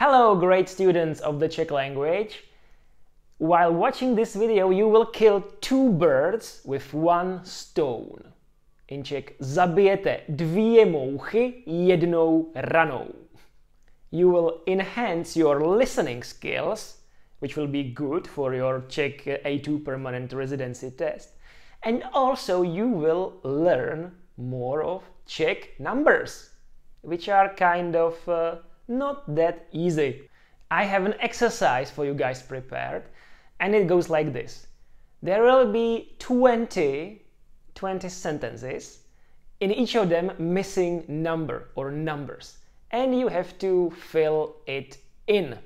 Hello, great students of the Czech language. While watching this video, you will kill two birds with one stone. In Czech, zabijete dvě mouchy jednou ranou. You will enhance your listening skills, which will be good for your Czech A2 permanent residency test. And also you will learn more of Czech numbers, which are kind of uh, not that easy. I have an exercise for you guys prepared and it goes like this. There will be 20, 20 sentences, in each of them missing number or numbers, and you have to fill it in.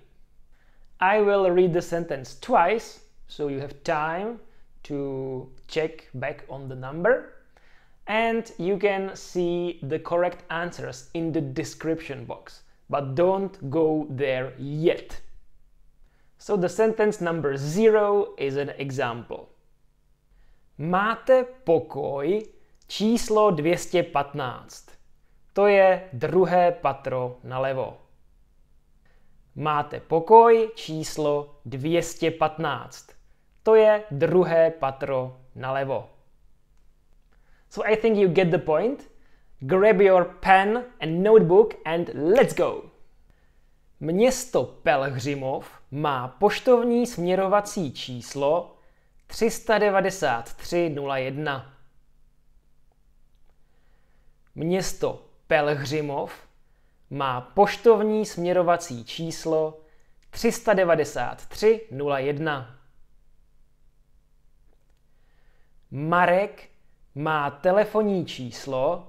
I will read the sentence twice, so you have time to check back on the number, and you can see the correct answers in the description box. but don't go there yet. So the sentence number zero is an example. Máte pokoj číslo 215. To je druhé patro nalevo. Máte pokoj číslo 215. To je druhé patro nalevo. So I think you get the point. Grab your pen and notebook and let's go! Město Pelhřimov má poštovní směrovací číslo 39301. Město Pelhřimov má poštovní směrovací číslo 39301. Marek má telefonní číslo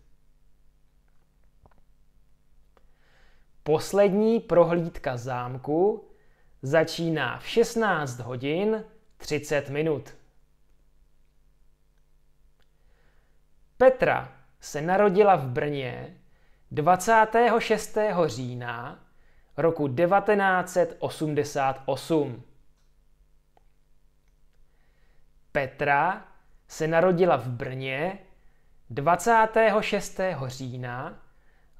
Poslední prohlídka zámku začíná v 16 hodin 30 minut. Petra se narodila v Brně 26. října roku 1988. Petra se narodila v Brně 26. října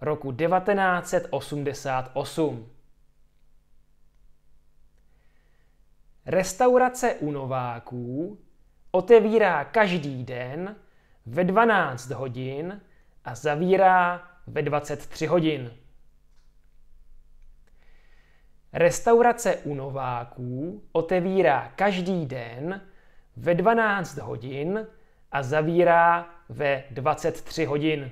roku 1988. Restaurace u Nováků otevírá každý den ve 12 hodin a zavírá ve 23 hodin. Restaurace u Nováků otevírá každý den ve 12 hodin a zavírá ve 23 hodin.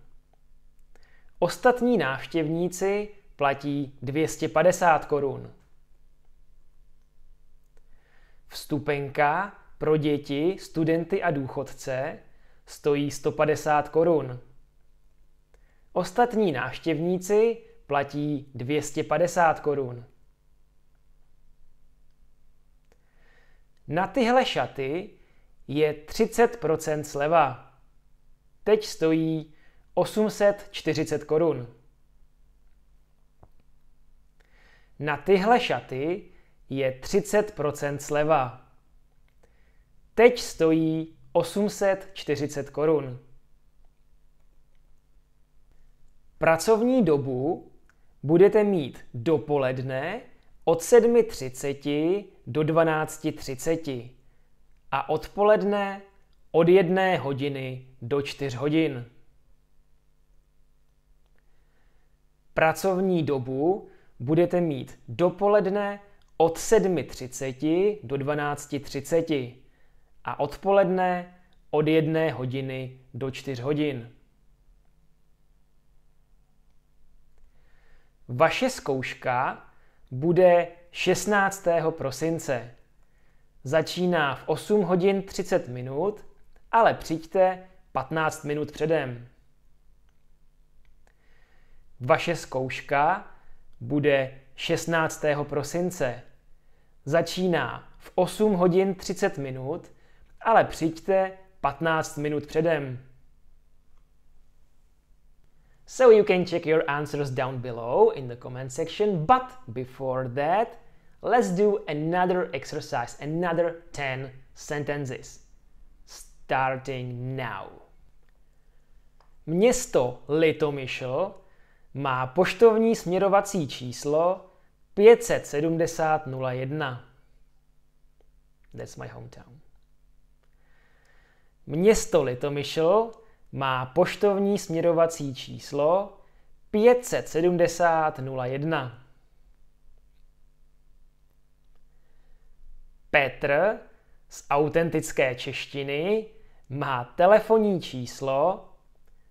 Ostatní návštěvníci platí 250 korun. Vstupenka pro děti, studenty a důchodce stojí 150 korun. Ostatní návštěvníci platí 250 korun. Na tyhle šaty je 30 sleva. Teď stojí 840 korun. Na tyhle šaty je 30% sleva. Teď stojí 840 korun. Pracovní dobu budete mít dopoledne od 7.30 do 12.30 a odpoledne od 1 hodiny do 4 hodin. pracovní dobu budete mít dopoledne od 7.30 do 12.30 a odpoledne od 1 hodiny do 4 hodin. Vaše zkouška bude 16. prosince. Začíná v 8 hodin 30 minut, ale přijďte 15 minut předem. Vaše zkouška bude 16. prosince. Začíná v 8 hodin 30 minut, ale přijďte 15 minut předem. So you can check your answers down below in the comment section, but before that, let's do another exercise, another 10 sentences. Starting now. Město Litomyšl má poštovní směrovací číslo 57001. That's my hometown. Město Litomyšl má poštovní směrovací číslo 57001. Petr z autentické češtiny má telefonní číslo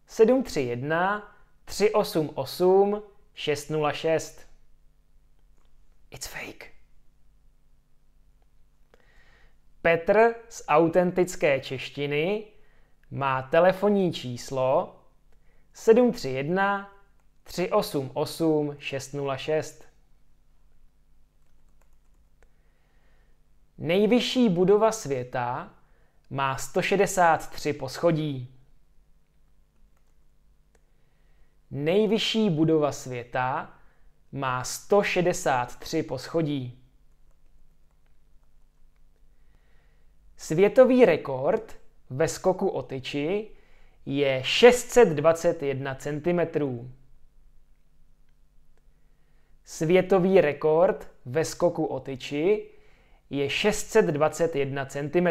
731 388 606. It's fake. Petr z autentické češtiny má telefonní číslo 731 388 606. Nejvyšší budova světa má 163 poschodí. Nejvyšší budova světa má 163 poschodí. Světový rekord ve skoku o tyči je 621 cm. Světový rekord ve skoku o tyči je 621 cm.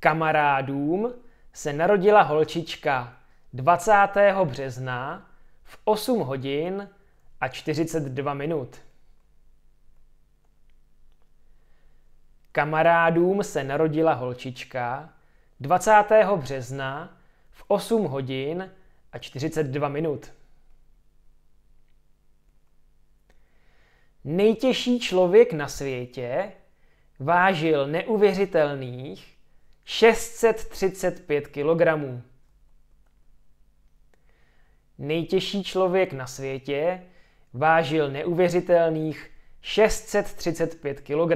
Kamarádům se narodila holčička 20. března v 8 hodin a 42 minut. Kamarádům se narodila holčička 20. března v 8 hodin a 42 minut. Nejtěžší člověk na světě vážil neuvěřitelných 635 kg. Nejtěžší člověk na světě vážil neuvěřitelných 635 kg.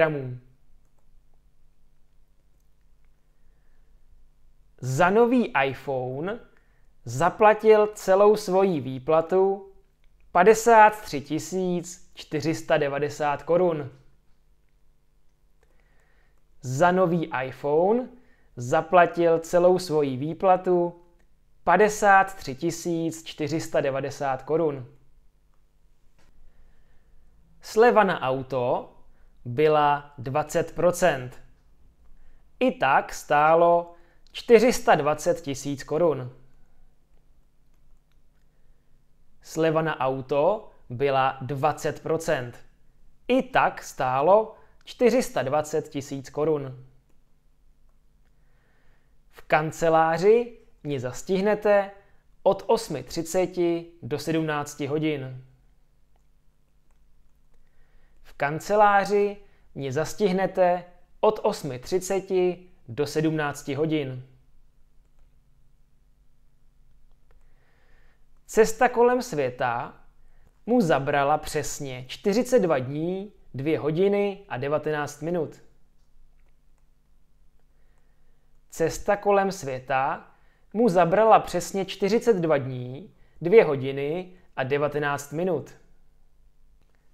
Za nový iPhone zaplatil celou svoji výplatu 53 490 korun. Za nový iPhone zaplatil celou svoji výplatu 53 490 korun. Sleva na auto byla 20%. I tak stálo 420 tisíc korun. Sleva na auto byla 20%. I tak stálo 420 tisíc korun. V kanceláři mě zastihnete od 8.30 do 17 hodin. V kanceláři mě zastihnete od 8.30 do 17 hodin. Cesta kolem světa mu zabrala přesně 42 dní, 2 hodiny a 19 minut. Cesta kolem světa mu zabrala přesně 42 dní, 2 hodiny a 19 minut.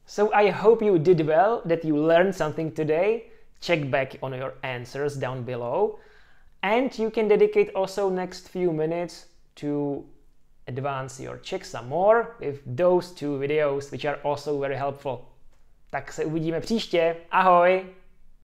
So I hope you did well, that you learned something today. Check back on your answers down below. And you can dedicate also next few minutes to advance your Czech some more with those two videos, which are also very helpful. Tak se uvidíme příště. Ahoj!